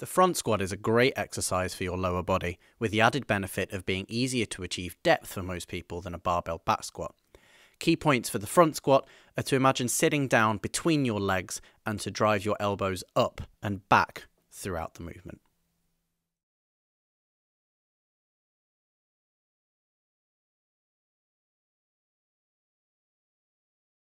The front squat is a great exercise for your lower body, with the added benefit of being easier to achieve depth for most people than a barbell back squat. Key points for the front squat are to imagine sitting down between your legs and to drive your elbows up and back throughout the movement.